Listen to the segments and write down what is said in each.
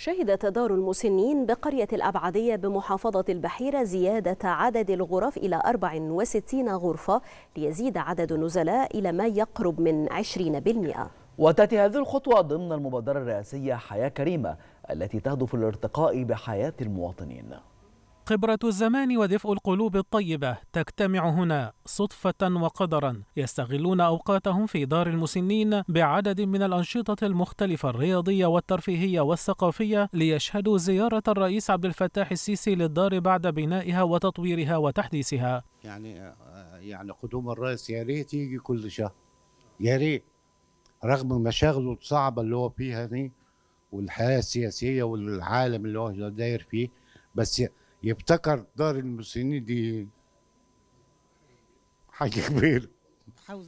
شهد تدار المسنين بقرية الأبعدية بمحافظة البحيرة زيادة عدد الغرف إلى 64 غرفة ليزيد عدد النزلاء إلى ما يقرب من 20% وتأتي هذه الخطوة ضمن المبادرة الرئاسية حياة كريمة التي تهدف للارتقاء بحياة المواطنين خبرة الزمان ودفء القلوب الطيبة تجتمع هنا صدفة وقدرا يستغلون أوقاتهم في دار المسنين بعدد من الأنشطة المختلفة الرياضية والترفيهية والثقافية ليشهدوا زيارة الرئيس عبد الفتاح السيسي للدار بعد بنائها وتطويرها وتحديثها يعني يعني قدوم الرئيس يا ريت يجي كل شهر يا ريت رغم مشاغله الصعبة اللي هو فيها دي والحياة السياسية والعالم اللي هو داير فيه بس يبتكر دار المسنين دي حاجه كبيره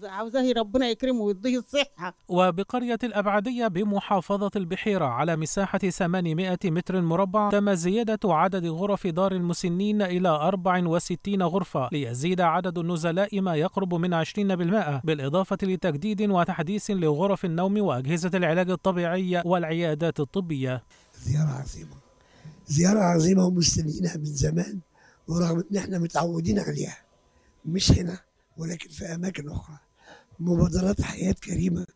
عاوزاه ربنا يكرمه ويديه الصحة وبقرية الأبعدية بمحافظة البحيرة على مساحة 800 متر مربع تم زيادة عدد غرف دار المسنين إلى 64 غرفة ليزيد عدد النزلاء ما يقرب من 20% بالإضافة لتجديد وتحديث لغرف النوم وأجهزة العلاج الطبيعي والعيادات الطبية زيارة عظيمة زيارة عظيمة ومستنيينها من زمان ورغم إن إحنا متعودين عليها مش هنا ولكن في أماكن أخرى مبادرات حياة كريمة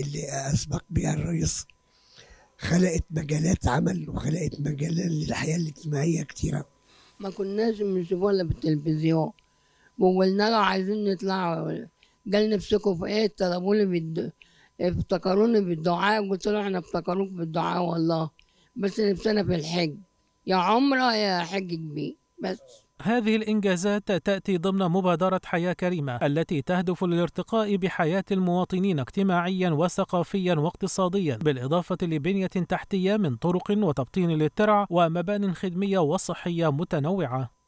اللي أسبق بها الرئيس خلقت مجالات عمل وخلقت مجالات للحياة الاجتماعية كتيرة ما كناش بنشوفوها إلا بالتلفزيون وقلنا له عايزين نطلع قال نفسكم في ايه طلبوني لي افتكروني بالدعاء قلت له احنا افتكروك بالدعاء والله بس نفسنا في الحج يا عمرة يا حج كبير بس هذه الإنجازات تأتي ضمن مبادرة حياة كريمة التي تهدف للارتقاء بحياة المواطنين اجتماعيا وثقافيا واقتصاديا بالإضافة لبنية تحتية من طرق وتبطين للترع ومبان خدمية وصحية متنوعة